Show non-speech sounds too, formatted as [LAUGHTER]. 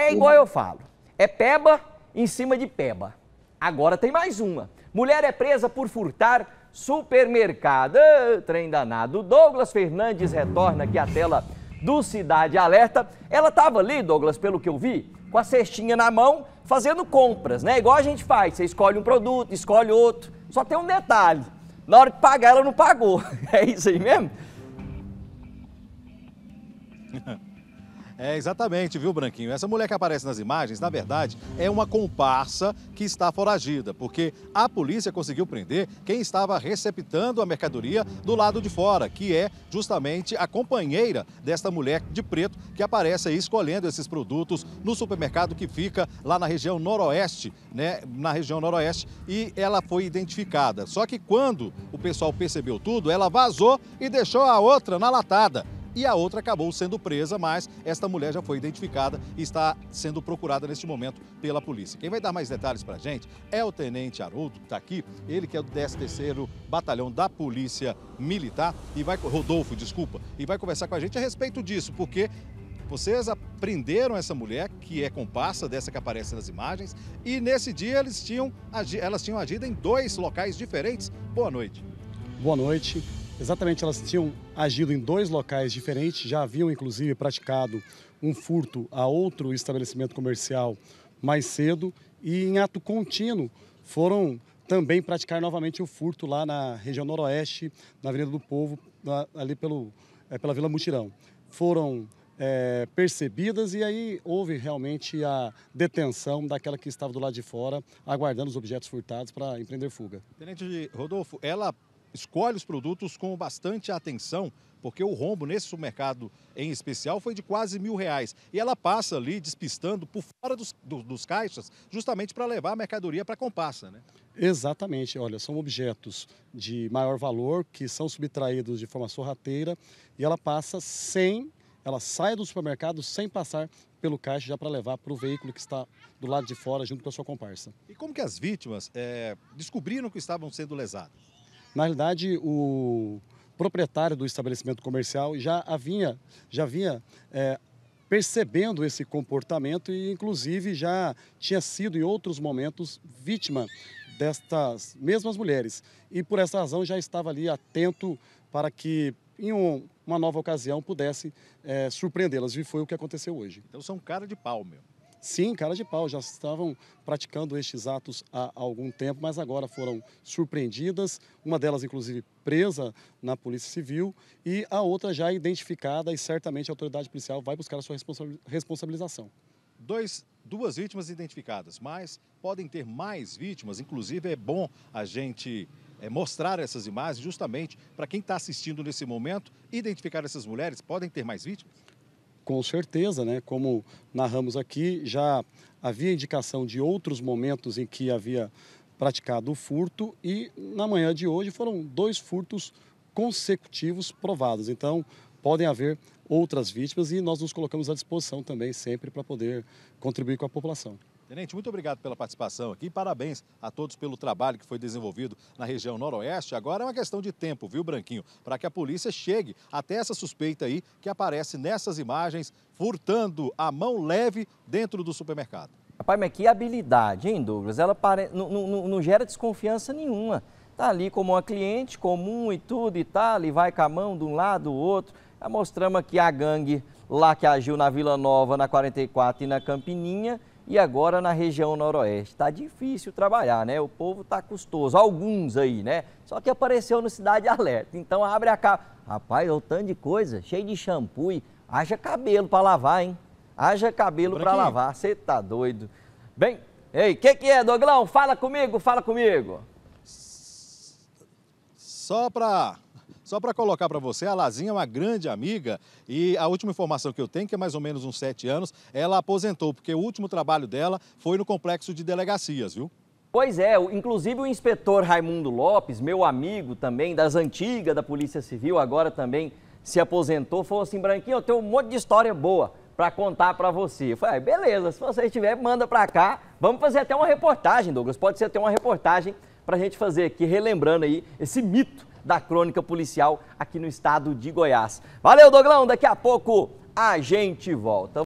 É igual eu falo. É peba em cima de peba. Agora tem mais uma. Mulher é presa por furtar supermercado. Trein ah, trem danado. Douglas Fernandes retorna aqui à tela do Cidade Alerta. Ela estava ali, Douglas, pelo que eu vi, com a cestinha na mão, fazendo compras, né? Igual a gente faz. Você escolhe um produto, escolhe outro. Só tem um detalhe. Na hora de pagar, ela não pagou. [LAUGHS] É isso aí mesmo? [LAUGHS] É, exatamente, viu, Branquinho? Essa mulher que aparece nas imagens, na verdade, é uma comparsa que está foragida, porque a polícia conseguiu prender quem estava receptando a mercadoria do lado de fora, que é justamente a companheira desta mulher de preto que aparece aí escolhendo esses produtos no supermercado que fica lá na região noroeste, né? Na região noroeste, e ela foi identificada. Só que quando o pessoal percebeu tudo, ela vazou e deixou a outra na latada e a outra acabou sendo presa, mas esta mulher já foi identificada e está sendo procurada neste momento pela polícia. Quem vai dar mais detalhes para a gente é o Tenente Haroldo, que está aqui, ele que é do 13 Batalhão da Polícia Militar, e vai, Rodolfo, desculpa, e vai conversar com a gente a respeito disso, porque vocês prenderam essa mulher, que é comparsa dessa que aparece nas imagens, e nesse dia eles tinham, elas tinham agido em dois locais diferentes. Boa noite. Boa noite. Exatamente, elas tinham agido em dois locais diferentes, já haviam inclusive praticado um furto a outro estabelecimento comercial mais cedo e em ato contínuo foram também praticar novamente o furto lá na região noroeste, na Avenida do Povo, ali pelo, é, pela Vila Mutirão. Foram é, percebidas e aí houve realmente a detenção daquela que estava do lado de fora, aguardando os objetos furtados para empreender fuga. Tenente Rodolfo, ela escolhe os produtos com bastante atenção, porque o rombo nesse supermercado em especial foi de quase mil reais. E ela passa ali despistando por fora dos, do, dos caixas, justamente para levar a mercadoria para a comparsa, né? Exatamente, olha, são objetos de maior valor que são subtraídos de forma sorrateira e ela passa sem, ela sai do supermercado sem passar pelo caixa já para levar para o veículo que está do lado de fora junto com a sua comparsa. E como que as vítimas é, descobriram que estavam sendo lesadas? Na realidade, o proprietário do estabelecimento comercial já havia, já vinha é, percebendo esse comportamento e, inclusive, já tinha sido em outros momentos vítima destas mesmas mulheres. E por essa razão já estava ali atento para que, em um, uma nova ocasião, pudesse é, surpreendê-las. E foi o que aconteceu hoje. Então são cara de pau, meu. Sim, cara de pau, já estavam praticando estes atos há algum tempo, mas agora foram surpreendidas, uma delas inclusive presa na Polícia Civil e a outra já identificada e certamente a autoridade policial vai buscar a sua responsabilização. Dois, duas vítimas identificadas, mas podem ter mais vítimas, inclusive é bom a gente é, mostrar essas imagens justamente para quem está assistindo nesse momento, identificar essas mulheres, podem ter mais vítimas? Com certeza, né? Como narramos aqui, já havia indicação de outros momentos em que havia praticado o furto e na manhã de hoje foram dois furtos consecutivos provados. Então, podem haver outras vítimas e nós nos colocamos à disposição também sempre para poder contribuir com a população. Tenente, muito obrigado pela participação aqui. Parabéns a todos pelo trabalho que foi desenvolvido na região noroeste. Agora é uma questão de tempo, viu, Branquinho? Para que a polícia chegue até essa suspeita aí que aparece nessas imagens, furtando a mão leve dentro do supermercado. Rapaz, mas que habilidade, hein, Douglas? Ela pare... não, gera desconfiança nenhuma. Tá ali como uma cliente comum e tudo e tal, e vai com a mão de um lado, do outro. Já mostramos aqui a gangue lá que agiu na Vila Nova, na 44 e na Campininha e agora na região noroeste. Tá difícil trabalhar, né? O povo tá custoso, alguns aí, né? Só que apareceu no Cidade Alerta. Então abre a capa. Rapaz, é um tanto de coisa, cheio de shampoo. E... Haja cabelo para lavar, hein? Haja cabelo para lavar. Você tá doido. Bem, ei, o que, que é, Doglão? Fala comigo, fala comigo. Só para só para colocar para você, a Lazinha é uma grande amiga e a última informação que eu tenho, que é mais ou menos uns sete anos, ela aposentou, porque o último trabalho dela foi no complexo de delegacias, viu? Pois é, inclusive o inspetor Raimundo Lopes, meu amigo também das antigas da Polícia Civil, agora também se aposentou, falou assim: Branquinho, eu tenho um monte de história boa para contar para você. Eu falei: ah, beleza, se você tiver, manda para cá. Vamos fazer até uma reportagem, Douglas. Pode ser até uma reportagem para a gente fazer aqui, relembrando aí esse mito da crônica policial aqui no estado de Goiás. Valeu, Doglão, daqui a pouco a gente volta.